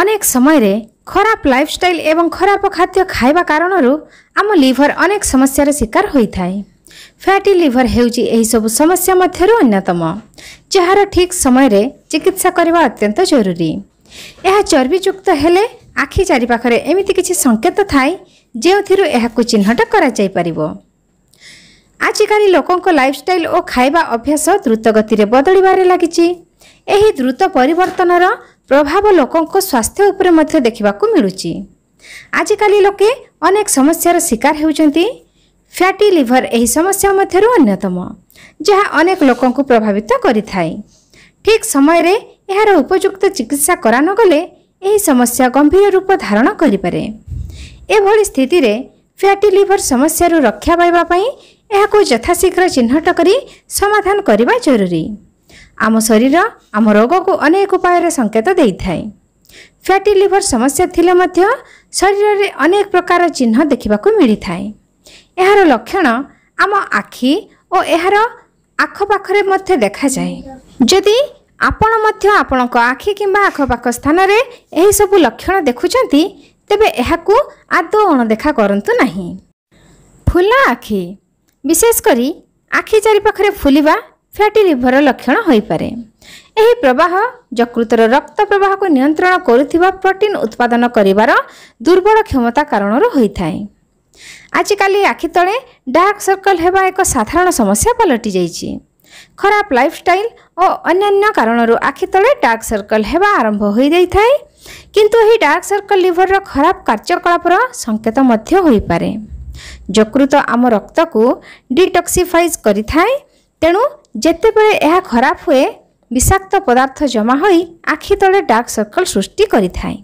ଅନେକ ସମୟରେ ଖରାପ ଲାଇଫଷ୍ଟାଇଲ୍ ଏବଂ ଖରାପ ଖାଦ୍ୟ ଖାଇବା କାରଣରୁ ଆମ ଲିଭର ଅନେକ ସମସ୍ୟାର ଶିକାର ହୋଇଥାଏ ଫ୍ୟାଟି ଲିଭର ହେଉଛି ଏହିସବୁ ସମସ୍ୟା ମଧ୍ୟରୁ ଅନ୍ୟତମ ଯାହାର ଠିକ୍ ସମୟରେ ଚିକିତ୍ସା କରିବା ଅତ୍ୟନ୍ତ ଜରୁରୀ ଏହା ଚର୍ବିଯୁକ୍ତ ହେଲେ ଆଖି ଚାରିପାଖରେ ଏମିତି କିଛି ସଂକେତ ଥାଏ ଯେଉଁଥିରୁ ଏହାକୁ ଚିହ୍ନଟ କରାଯାଇପାରିବ ଆଜିକାଲି ଲୋକଙ୍କ ଲାଇଫଷ୍ଟାଇଲ୍ ଓ ଖାଇବା ଅଭ୍ୟାସ ଦ୍ରୁତ ଗତିରେ ବଦଳିବାରେ ଲାଗିଛି ଏହି ଦ୍ରୁତ ପରିବର୍ତ୍ତନର ପ୍ରଭାବ ଲୋକଙ୍କ ସ୍ୱାସ୍ଥ୍ୟ ଉପରେ ମଧ୍ୟ ଦେଖିବାକୁ ମିଳୁଛି ଆଜିକାଲି ଲୋକେ ଅନେକ ସମସ୍ୟାର ଶିକାର ହେଉଛନ୍ତି ଫ୍ୟାଟି ଲିଭର ଏହି ସମସ୍ୟା ମଧ୍ୟରୁ ଅନ୍ୟତମ ଯାହା ଅନେକ ଲୋକଙ୍କୁ ପ୍ରଭାବିତ କରିଥାଏ ଠିକ୍ ସମୟରେ ଏହାର ଉପଯୁକ୍ତ ଚିକିତ୍ସା କରାନଗଲେ ଏହି ସମସ୍ୟା ଗମ୍ଭୀର ରୂପ ଧାରଣ କରିପାରେ ଏଭଳି ସ୍ଥିତିରେ ଫ୍ୟାଟି ଲିଭର ସମସ୍ୟାରୁ ରକ୍ଷା ପାଇବା ପାଇଁ ଏହାକୁ ଯଥାଶୀଘ୍ର ଚିହ୍ନଟ କରି ସମାଧାନ କରିବା ଜରୁରୀ ଆମ ଶରୀର ଆମ ରୋଗକୁ ଅନେକ ଉପାୟରେ ସଙ୍କେତ ଦେଇଥାଏ ଫ୍ୟାଟି ଲିଭର ସମସ୍ୟା ଥିଲେ ମଧ୍ୟ ଶରୀରରେ ଅନେକ ପ୍ରକାର ଚିହ୍ନ ଦେଖିବାକୁ ମିଳିଥାଏ ଏହାର ଲକ୍ଷଣ ଆମ ଆଖି ଓ ଏହାର ଆଖପାଖରେ ମଧ୍ୟ ଦେଖାଯାଏ ଯଦି ଆପଣ ମଧ୍ୟ ଆପଣଙ୍କ ଆଖି କିମ୍ବା ଆଖପାଖ ସ୍ଥାନରେ ଏହିସବୁ ଲକ୍ଷଣ ଦେଖୁଛନ୍ତି ତେବେ ଏହାକୁ ଆଦୌ ଅଣଦେଖା କରନ୍ତୁ ନାହିଁ ଫୁଲା ଆଖି ବିଶେଷ କରି ଆଖି ଚାରିପାଖରେ ଫୁଲିବା ଫ୍ୟାଟି ଲିଭର ଲକ୍ଷଣ ହୋଇପାରେ ଏହି ପ୍ରବାହ ଯକୃତର ରକ୍ତ ପ୍ରବାହକୁ ନିୟନ୍ତ୍ରଣ କରୁଥିବା ପ୍ରୋଟିନ୍ ଉତ୍ପାଦନ କରିବାର ଦୁର୍ବଳ କ୍ଷମତା କାରଣରୁ ହୋଇଥାଏ ଆଜିକାଲି ଆଖି ତଳେ ଡାର୍କ ସର୍କଲ ହେବା ଏକ ସାଧାରଣ ସମସ୍ୟା ପାଲଟି ଯାଇଛି ଖରାପ ଲାଇଫଷ୍ଟାଇଲ ଓ ଅନ୍ୟାନ୍ୟ କାରଣରୁ ଆଖି ତଳେ ଡାର୍କ ସର୍କଲ ହେବା ଆରମ୍ଭ ହୋଇଯାଇଥାଏ କିନ୍ତୁ ଏହି ଡାର୍କ ସର୍କଲ ଲିଭରର ଖରାପ କାର୍ଯ୍ୟକଳାପର ସଂକେତ ମଧ୍ୟ ହୋଇପାରେ ଯକୃତ ଆମ ରକ୍ତକୁ ଡିଟକ୍ସିଫାଇଜ୍ କରିଥାଏ ତେଣୁ ଯେତେବେଳେ ଏହା ଖରାପ ହୁଏ ବିଷାକ୍ତ ପଦାର୍ଥ ଜମା ହୋଇ ଆଖି ତଳେ ଡାର୍କ ସର୍କଲ୍ ସୃଷ୍ଟି କରିଥାଏ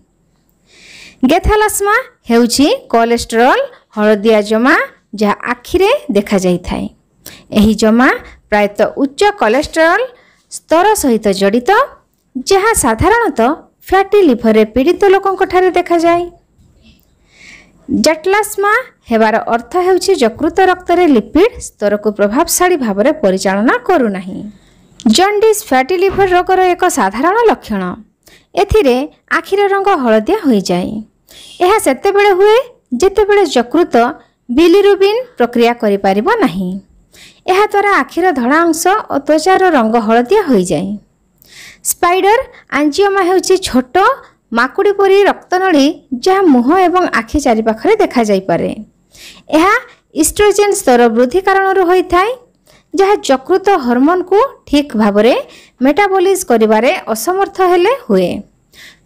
ଗେଥାଲାସ୍ମା ହେଉଛି କୋଲେଷ୍ଟ୍ରଲ୍ ହଳଦିଆ ଜମା ଯାହା ଆଖିରେ ଦେଖାଯାଇଥାଏ ଏହି ଜମା ପ୍ରାୟତଃ ଉଚ୍ଚ କୋଲେଷ୍ଟ୍ରଲ୍ ସ୍ତର ସହିତ ଜଡ଼ିତ ଯାହା ସାଧାରଣତଃ ଫ୍ୟାଟି ଲିଭରରେ ପୀଡ଼ିତ ଲୋକଙ୍କଠାରେ ଦେଖାଯାଏ ଜାଟଲାସ୍ମା ହେବାର ଅର୍ଥ ହେଉଛି ଯକୃତ ରକ୍ତରେ ଲିପିଡ୍ ସ୍ତରକୁ ପ୍ରଭାବଶାଳୀ ଭାବରେ ପରିଚାଳନା କରୁନାହିଁ ଜଣ୍ଡିସ୍ ଫ୍ୟାଟି ଲିଭର ରୋଗର ଏକ ସାଧାରଣ ଲକ୍ଷଣ ଏଥିରେ ଆଖିର ରଙ୍ଗ ହଳଦିଆ ହୋଇଯାଏ ଏହା ସେତେବେଳେ ହୁଏ ଯେତେବେଳେ ଯକୃତ ବିଲିରୁବିନ୍ ପ୍ରକ୍ରିୟା କରିପାରିବ ନାହିଁ ଏହାଦ୍ୱାରା ଆଖିର ଧଳା ଅଂଶ ଓ ତ୍ୱଚାର ରଙ୍ଗ ହଳଦିଆ ହୋଇଯାଏ ସ୍ପାଇଡର ଆଞ୍ଜିଓମା ହେଉଛି ଛୋଟ ମାକୁଡ଼ି ପରି ରକ୍ତନଳୀ ଯାହା ମୁହଁ ଏବଂ ଆଖି ଚାରିପାଖରେ ଦେଖାଯାଇପାରେ ଏହା ଇଷ୍ଟ୍ରୋଜେନ୍ ସ୍ତର ବୃଦ୍ଧି କାରଣରୁ ହୋଇଥାଏ ଯାହା ଯକୃତ ହର୍ମୋନ୍କୁ ଠିକ୍ ଭାବରେ ମେଟାବୋଲିଜ୍ କରିବାରେ ଅସମର୍ଥ ହେଲେ ହୁଏ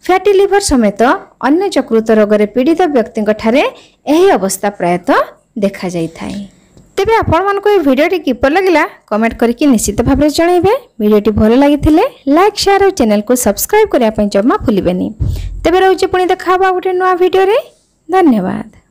ଫ୍ୟାଟି ଲିଭର ସମେତ ଅନ୍ୟ ଯକୃତ ରୋଗରେ ପୀଡ଼ିତ ବ୍ୟକ୍ତିଙ୍କଠାରେ ଏହି ଅବସ୍ଥା ପ୍ରାୟତଃ ଦେଖାଯାଇଥାଏ ତେବେ ଆପଣମାନଙ୍କୁ ଏ ଭିଡ଼ିଓଟି କିପରି ଲାଗିଲା କମେଣ୍ଟ କରିକି ନିଶ୍ଚିତ ଭାବରେ ଜଣାଇବେ ଭିଡ଼ିଓଟି ଭଲ ଲାଗିଥିଲେ ଲାଇକ୍ ସେୟାର ଆଉ ଚ୍ୟାନେଲକୁ ସବସ୍କ୍ରାଇବ୍ କରିବା ପାଇଁ ଜମା ଭୁଲିବେନି ତେବେ ରହୁଛି ପୁଣି ଦେଖା ହେବ ଆଉ ଗୋଟେ ନୂଆ ଭିଡ଼ିଓରେ ଧନ୍ୟବାଦ